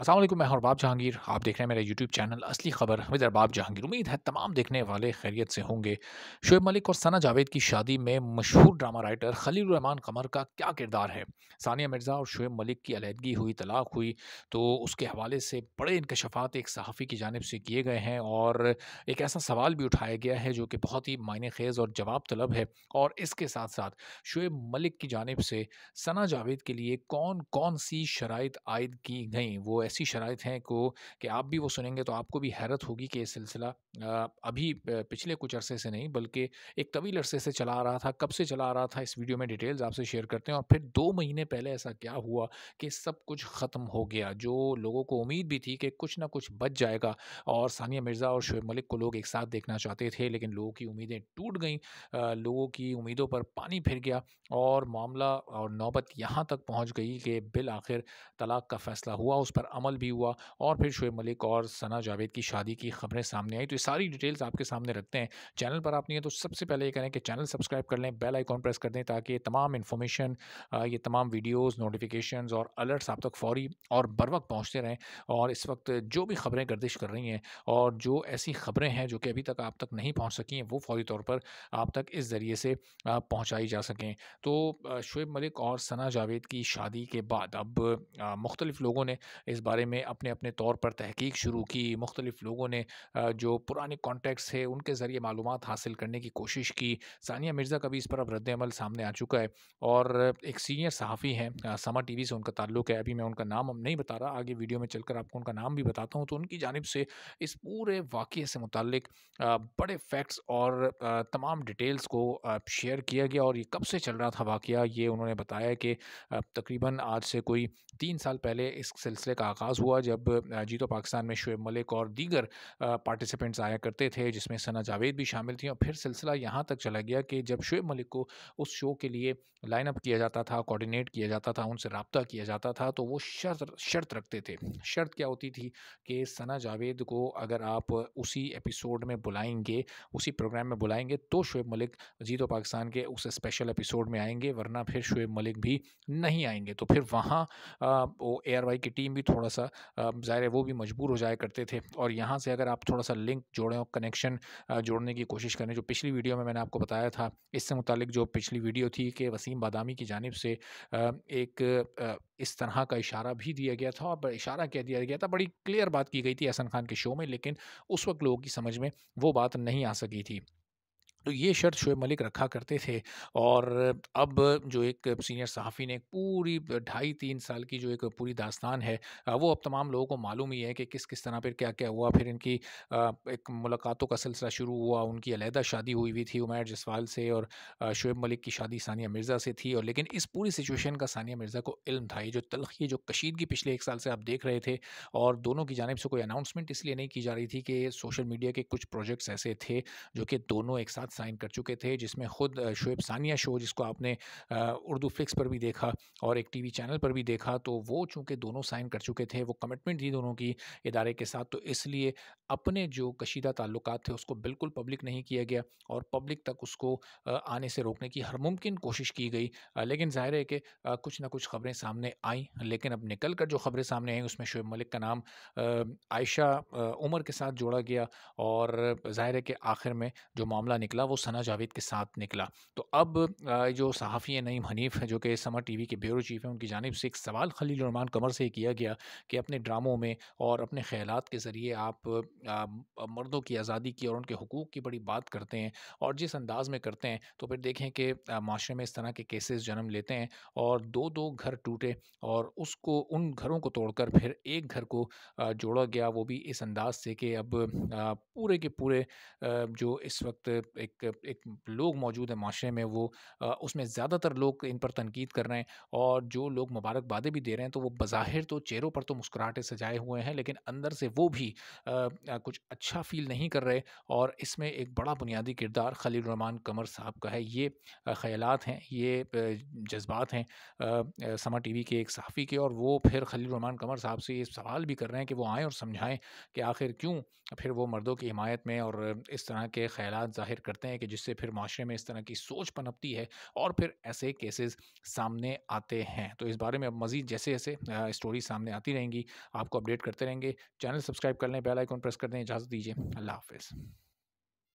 असल मैं अरबाब जहांगीर आप देख रहे हैं मेरा यूट्यूब चैनल असली खबर विद अरबाब जहांगीर उम्मीद है तमाम देखने वाले खैरियत से होंगे शुएब मलिक और सना जावेद की शादी में मशहूर ड्रामा राइटर खलील रहमान कमर का क्या किरदार है सानिया मिर्ज़ा और शुएब मलिक की अलीहदगी हुई तलाक हुई तो उसके हवाले से बड़े इनकशफ़ात एक सहाफ़ी की जानब से किए गए हैं और एक ऐसा सवाल भी उठाया गया है जो कि बहुत ही मायने खेज़ और जवाब तलब है और इसके साथ साथ शुएब मलिक की जानब से सना जावेद के लिए कौन कौन सी शराइ आयद की गई वो ऐसी शराइ हैं को कि आप भी वो सुनेंगे तो आपको भी हैरत होगी कि ये सिलसिला अभी पिछले कुछ अरसे से नहीं बल्कि एक तवील अरसे से चला आ रहा था कब से चला आ रहा था इस वीडियो में डिटेल्स आपसे शेयर करते हैं और फिर दो महीने पहले ऐसा क्या हुआ कि सब कुछ ख़त्म हो गया जो लोगों को उम्मीद भी थी कि कुछ ना कुछ बच जाएगा और सानिया मिर्ज़ा और शुएब मलिक को लोग एक साथ देखना चाहते थे लेकिन लोगों की उम्मीदें टूट गई लोगों की उम्मीदों पर पानी फिर गया और मामला और नौबत यहाँ तक पहुँच गई कि बिल आखिर तलाक का फ़ैसला हुआ उस पर अमल भी हुआ और फिर शुएब मलिक और सना जावेद की शादी की खबरें सामने आई तो ये सारी डिटेल्स आपके सामने रखते हैं चैनल पर आप नहीं है तो सबसे पहले ये करें कि चैनल सब्सक्राइब कर लें बेल आइकॉन प्रेस कर दें ताकि तमाम इन्फॉर्मेशन ये तमाम वीडियोस नोटिफिकेशन और अलर्ट्स आप तक फौरी और बर वक्त पहुँचते रहें और इस वक्त जो भी खबरें गर्दिश कर रही हैं और जो ऐसी खबरें हैं जो कि अभी तक आप तक नहीं पहुँच सकी हैं वो फौरी तौर पर आप तक इस ज़रिए से पहुँचाई जा सकें तो शुएब मलिक और सना जावेद की शादी के बाद अब मुख्तलिफ़ लोगों ने इस बारे में अपने अपने तौर पर तहकीक शुरू की मुख्तलिफ़ लोगों ने जो पुराने कॉन्टैक्ट्स है उनके ज़रिए मालूम हासिल करने की कोशिश की सानिया मिर्ज़ा का भी इस पर अब रद्दमल सामने आ चुका है और एक सीनियर सहाफ़ी हैं समा टी वी से उनका ताल्लुक है अभी मैं उनका नाम अब नहीं बता रहा आगे वीडियो में चलकर आपको उनका नाम भी बताता हूँ तो उनकी जानब से इस पूरे वाक़े से मुतल बड़े फैक्ट्स और तमाम डिटेल्स को शेयर किया गया और ये कब से चल रहा था वाक़ ये उन्होंने बताया कि तकरीबन आज से कोई तीन साल पहले इस सिलसिले का आगाज़ हुआ जब जीतो पाकिस्तान में शुएब मलिक और दीगर पार्टिसिपेंट्स आया करते थे जिसमें सना जावेद भी शामिल थी और फिर सिलसिला यहाँ तक चला गया कि जब शुएब मलिक को उस शो के लिए लाइनअप किया जाता था कोऑर्डिनेट किया जाता था उनसे रबता किया जाता था तो वो शर्त शर्त रखते थे शर्त क्या होती थी कि सना जावेद को अगर आप उसी एपिसोड में बुलाएंगे उसी प्रोग्राम में बुलाएंगे तो शुएब मलिक जीतो पाकिस्तान के उस स्पेशल एपिसोड में आएंगे वरना फिर शुएब मलिक भी नहीं आएंगे तो फिर वहाँ वो एयर की टीम भी थोड़ा थोड़ा सा ज़ाहिर है वो भी मजबूर हो जाया करते थे और यहाँ से अगर आप थोड़ा सा लिंक जोड़ें और कनेक्शन जोड़ने की कोशिश करें जो पिछली वीडियो में मैंने आपको बताया था इससे मुतलिक जो पिछली वीडियो थी कि वसीम बादामी की जानब से एक इस तरह का इशारा भी दिया गया था और इशारा क्या दिया गया था बड़ी क्लियर बात की गई थी हसन खान के शो में लेकिन उस वक्त लोगों की समझ में वो बात नहीं आ सकी थी तो ये शर्त शुएब मलिक रखा करते थे और अब जो एक सीनियर सहाफ़ी ने पूरी ढाई तीन साल की जो एक पूरी दास्तान है वो अब तमाम लोगों को मालूम ही है कि किस किस तरह पर क्या क्या हुआ फिर इनकी एक मुलाकातों का सिलसिला शुरू हुआ उनकी अलहदा शादी हुई हुई थी उमैर जसवाल से और शुएब मलिक की शादी सानिया मिर्ज़ा से थी और लेकिन इस पूरी सिचुएशन का सानिया मिर्ज़ा को इल्म था ये जो तलखी जो कशीदगी पिछले एक साल से आप देख रहे थे और दोनों की जानब से कोई अनाउंसमेंट इसलिए नहीं की जा रही थी कि सोशल मीडिया के कुछ प्रोजेक्ट्स ऐसे थे जो कि दोनों एक साथ साथ साइन कर चुके थे जिसमें ख़ुद शुएब सानिया शो जिसको आपने उर्दू फ्लिक्स पर भी देखा और एक टीवी चैनल पर भी देखा तो वो चूँकि दोनों साइन कर चुके थे वो कमिटमेंट थी दोनों की इदारे के साथ तो इसलिए अपने जो कशीदा ताल्लुक थे उसको बिल्कुल पब्लिक नहीं किया गया और पब्लिक तक उसको आने से रोकने की हर मुमकिन कोशिश की गई लेकिन ज़ाहिर है कि कुछ ना कुछ खबरें सामने आईं लेकिन अब निकल कर जो खबरें सामने आई उसमें शुएब मलिक का नाम आयशा उमर के साथ जोड़ा गया और ज़ाहिर है कि आखिर में जो मामला निकला निकला वो सना जावेद के साथ निकला तो अब जो सहाफ़ी नईम हनीफ है जो कि समर टीवी के ब्यूरो चीफ हैं उनकी जानब से एक सवाल खलील रमान कमर से किया गया कि अपने ड्रामों में और अपने ख्याल के ज़रिए आप मर्दों की आज़ादी की और उनके हकूक़ की बड़ी बात करते हैं और जिस अंदाज़ में करते हैं तो फिर देखें कि माशरे में इस तरह के केसेस जन्म लेते हैं और दो दो घर टूटे और उसको उन घरों को तोड़कर फिर एक घर को जोड़ा गया वो भी इस अंदाज से कि अब पूरे के पूरे जो इस वक्त एक एक एक लोग मौजूद है माशरे में वो उसमें ज़्यादातर लोग इन पर तनकीद कर रहे हैं और जो लोग मुबारकबादें भी दे रहे हैं तो वो बाहर तो चेहरों पर तो मुस्कुराहटें सजाए हुए हैं लेकिन अंदर से वो भी कुछ अच्छा फील नहीं कर रहे और इसमें एक बड़ा बुनियादी किरदार खलील रहमान कमर साहब का है ये ख्याल हैं ये जज्बात हैं समा टी के एक सहाफ़ी के और वो फिर खलील रहमान कमर साहब से ये सवाल भी कर रहे हैं कि वो आएँ और समझाएँ कि आखिर क्यों फिर वो मर्दों की हिमायत में और इस तरह के ख्याल ज़ाहिर करते करते हैं कि जिससे फिर माशरे में इस तरह की सोच पनपती है और फिर ऐसे केसेस सामने आते हैं तो इस बारे में अब मज़ीद जैसे जैसे स्टोरी सामने आती रहेंगी आपको अपडेट करते रहेंगे चैनल सब्सक्राइब कर लें बेल आइकॉन प्रेस कर दें इजाज़त दीजिए अल्लाह हाफिज़